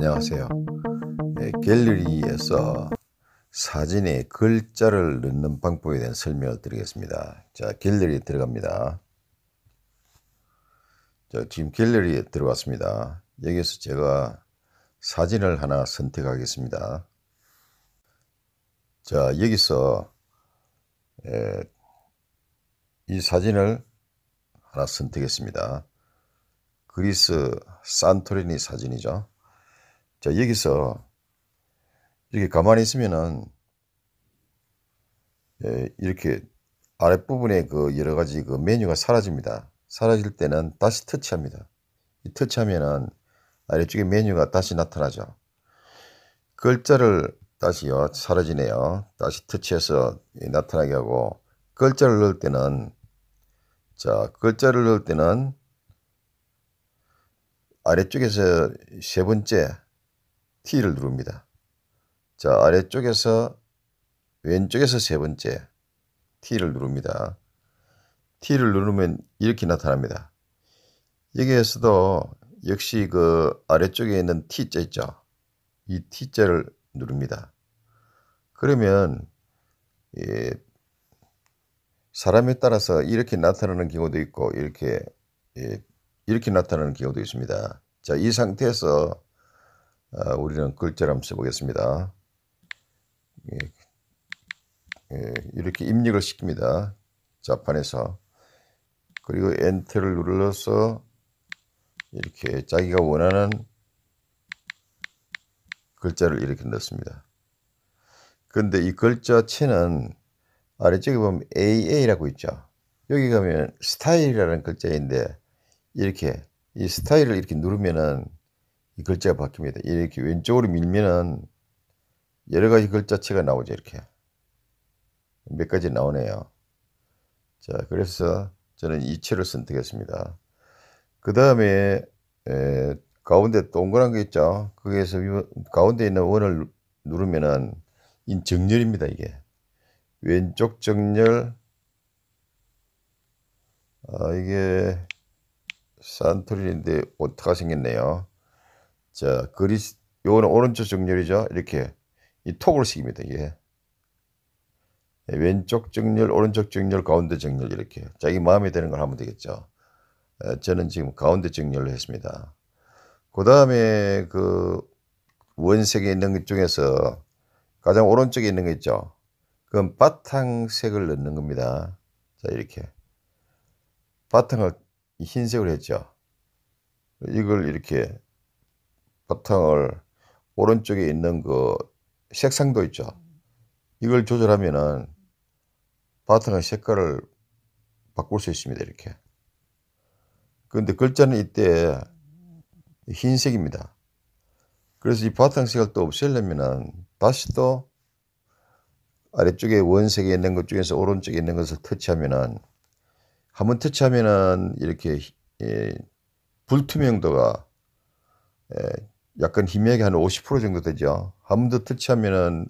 안녕하세요. 네, 갤러리에서 사진에 글자를 넣는 방법에 대한 설명을 드리겠습니다. 자, 갤러리에 들어갑니다. 자, 지금 갤러리에 들어왔습니다. 여기서 제가 사진을 하나 선택하겠습니다. 자, 여기서 예, 이 사진을 하나 선택했습니다. 그리스 산토리니 사진이죠. 자, 여기서 이렇게 가만히 있으면은 예, 이렇게 아랫부분에 그 여러 가지 그 메뉴가 사라집니다. 사라질 때는 다시 터치합니다. 이 터치하면은 아래쪽에 메뉴가 다시 나타나죠. 글자를 다시요 사라지네요. 다시 터치해서 나타나게 하고 글자를 넣을 때는 자 글자를 넣을 때는 아래쪽에서 세 번째 T를 누릅니다. 자, 아래쪽에서 왼쪽에서 세 번째 T를 누릅니다. T를 누르면 이렇게 나타납니다. 여기에서도 역시 그 아래쪽에 있는 T자 있죠. 이 T자를 누릅니다. 그러면 예, 사람에 따라서 이렇게 나타나는 경우도 있고 이렇게 예, 이렇게 나타나는 경우도 있습니다. 자, 이 상태에서 아, 우리는 글자를 한번 써보겠습니다. 예, 예, 이렇게 입력을 시킵니다. 자판에서. 그리고 엔터를 눌러서 이렇게 자기가 원하는 글자를 이렇게 넣습니다. 근데 이 글자체는 아래쪽에 보면 AA라고 있죠. 여기 가면 스타일이라는 글자인데 이렇게 이 스타일을 이렇게 누르면은 이 글자가 바뀝니다. 이렇게 왼쪽으로 밀면은 여러 가지 글자체가 나오죠. 이렇게 몇 가지 나오네요. 자, 그래서 저는 이 채를 선택했습니다. 그 다음에 가운데 동그란 게 있죠. 거기에서 가운데 있는 원을 누르면은 인 정렬입니다. 이게 왼쪽 정렬 아, 이게 산토리인데 오타가 생겼네요. 자, 그리스, 요거는 오른쪽 정렬이죠. 이렇게 이 토글식입니다. 이게. 예, 왼쪽 정렬, 오른쪽 정렬, 가운데 정렬 이렇게 자기 마음에 드는 걸 하면 되겠죠. 어, 저는 지금 가운데 정렬을 했습니다. 그 다음에 그 원색에 있는 것 중에서 가장 오른쪽에 있는 거 있죠. 그건 바탕색을 넣는 겁니다. 자 이렇게 바탕을 흰색을 했죠. 이걸 이렇게 바탕을 오른쪽에 있는 그 색상도 있죠. 이걸 조절하면은 바탕의 색깔을 바꿀 수 있습니다. 이렇게. 그런데 글자는 이때 흰색입니다. 그래서 이 바탕색을 또 없애려면은 다시 또 아래쪽에 원색에 있는 것 중에서 오른쪽에 있는 것을 터치하면은 한번 터치하면은 이렇게 예, 불투명도가 예, 약간 희미하게 한 50% 정도 되죠. 한 번 더 터치하면은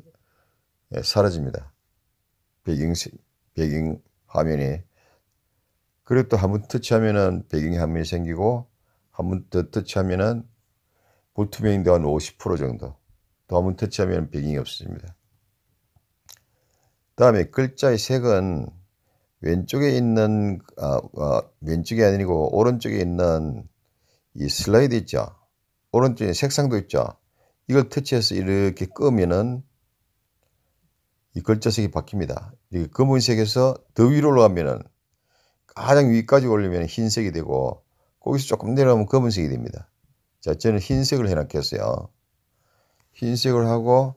예, 사라집니다. 배경, 배경 화면이. 그리고 또 한 번 터치하면은 배경 화면이 생기고, 한 번 더 터치하면은 불투명인데 한50% 정도. 또 한 번 터치하면 배경이 없어집니다. 다음에 글자의 색은 왼쪽에 있는, 아, 아 왼쪽이 아니고 오른쪽에 있는 이 슬라이드 있죠. 오른쪽에 색상도 있죠. 이걸 터치해서 이렇게 끄면은 이 글자색이 바뀝니다. 이렇게 검은색에서 더 위로 올라가면은 가장 위까지 올리면 흰색이 되고 거기서 조금 내려가면 검은색이 됩니다. 자, 저는 흰색을 해놨겠어요. 흰색을 하고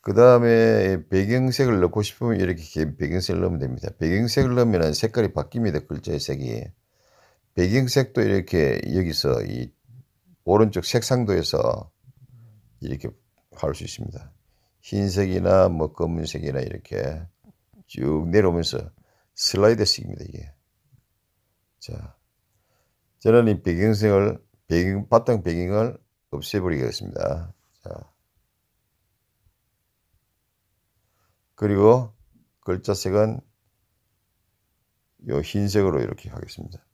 그 다음에 배경색을 넣고 싶으면 이렇게 배경색을 넣으면 됩니다. 배경색을 넣으면 색깔이 바뀝니다. 글자의 색이. 배경색도 이렇게 여기서 이 오른쪽 색상도에서 이렇게 할 수 있습니다. 흰색이나 뭐 검은색이나 이렇게 쭉 내려오면서 슬라이드식입니다, 이게. 자, 저는 이 배경색을, 배경, 바탕 배경을 없애버리겠습니다. 자. 그리고 글자색은 요 흰색으로 이렇게 하겠습니다.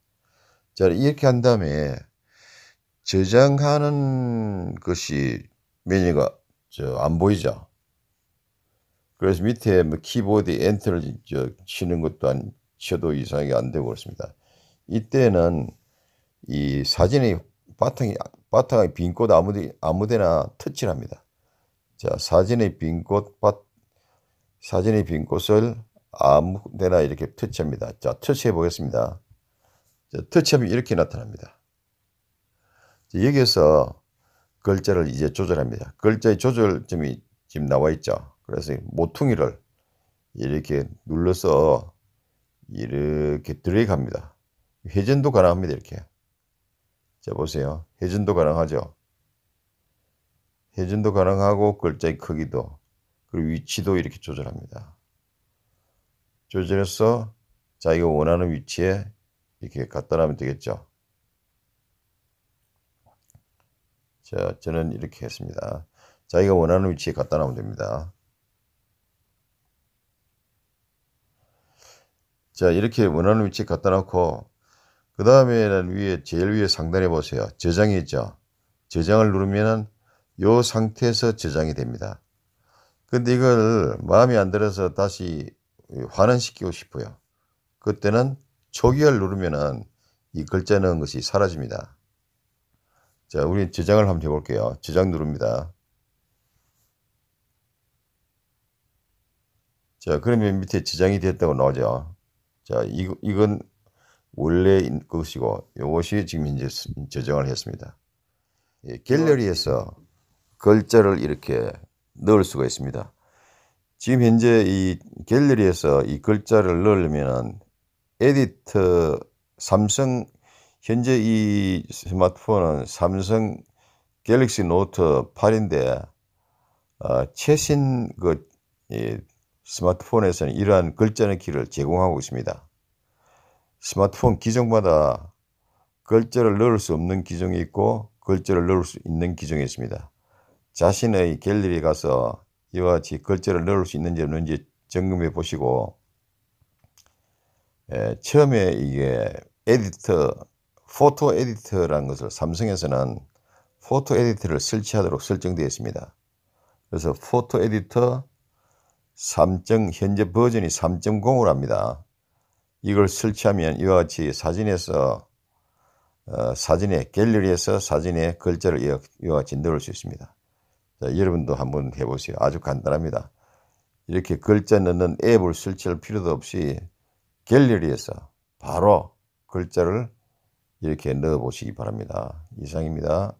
자, 이렇게 한 다음에 저장하는 것이 메뉴가 저 안 보이죠. 그래서 밑에 뭐 키보드 엔터를 저 치는 것도 안 쳐도 이상하게 안 되고 그렇습니다. 이때는 이 사진의 바탕이 바탕이 빈 곳 아무데 아무데나 터치를 합니다. 자 사진의 빈곳 바 사진의 빈 곳을 아무데나 이렇게 터치합니다. 자 터치해 보겠습니다. 자, 터치하면 이렇게 나타납니다. 여기에서 글자를 이제 조절합니다. 글자의 조절점이 지금 나와 있죠. 그래서 모퉁이를 이렇게 눌러서 이렇게 드래그합니다. 회전도 가능합니다. 이렇게. 자 보세요. 회전도 가능하죠. 회전도 가능하고 글자의 크기도 그리고 위치도 이렇게 조절합니다. 조절해서 자기가 원하는 위치에 이렇게 갖다 놓으면 되겠죠. 자, 저는 이렇게 했습니다. 자기가 원하는 위치에 갖다 놓으면 됩니다. 자, 이렇게 원하는 위치에 갖다 놓고 그 다음에는 위에 제일 위에 상단에 보세요. 저장이 있죠. 저장을 누르면은 요 상태에서 저장이 됩니다. 근데 이걸 마음에 안 들어서 다시 환원시키고 싶어요. 그때는 초기열 누르면은 이 글자 넣은 것이 사라집니다. 자, 우리 저장을 한번 해볼게요. 저장 누릅니다. 자, 그러면 밑에 저장이 됐다고 나오죠. 자, 이, 이건 원래 것이고 이것이 지금 현재 저장을 했습니다. 예, 갤러리에서 글자를 이렇게 넣을 수가 있습니다. 지금 현재 이 갤러리에서 이 글자를 넣으려면 에디터 삼성 현재 이 스마트폰은 삼성 갤럭시 노트 8인데 어, 최신 그 예, 스마트폰에서는 이러한 글자 는키를 제공하고 있습니다. 스마트폰 기종마다 글자를 넣을 수 없는 기종이 있고 글자를 넣을 수 있는 기종이 있습니다. 자신의 갤러리에 가서 이와 같이 글자를 넣을 수 있는지 없는지 점검해 보시고 예, 처음에 이게 에디터 포토 에디터라는 것을 삼성에서는 포토 에디터를 설치하도록 설정되어 있습니다. 그래서 포토 에디터 3. 현재 버전이 3.0으로 합니다. 이걸 설치하면 이와 같이 사진에서 어, 사진에 갤러리에서 사진의 글자를 이와, 이와 같이 넣을 수 있습니다. 자, 여러분도 한번 해보세요. 아주 간단합니다. 이렇게 글자 넣는 앱을 설치할 필요도 없이 갤러리에서 바로 글자를 이렇게 넣어 보시기 바랍니다. 이상입니다.